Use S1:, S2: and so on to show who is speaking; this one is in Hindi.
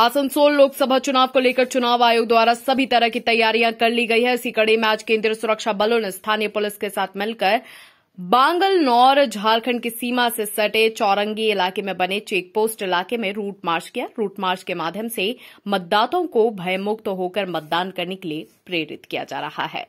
S1: आसनसोल लोकसभा चुनाव को लेकर चुनाव आयोग द्वारा सभी तरह की तैयारियां कर ली गई है इसी कड़ी में आज केंद्रीय सुरक्षा बलों ने स्थानीय पुलिस के साथ मिलकर बांगलनौर झारखंड की सीमा से सटे चौरंगी इलाके में बने चेक पोस्ट इलाके में रूट मार्च किया रूट मार्च के माध्यम से मतदाताओं को भयमुक्त होकर मतदान करने के लिए प्रेरित किया जा रहा है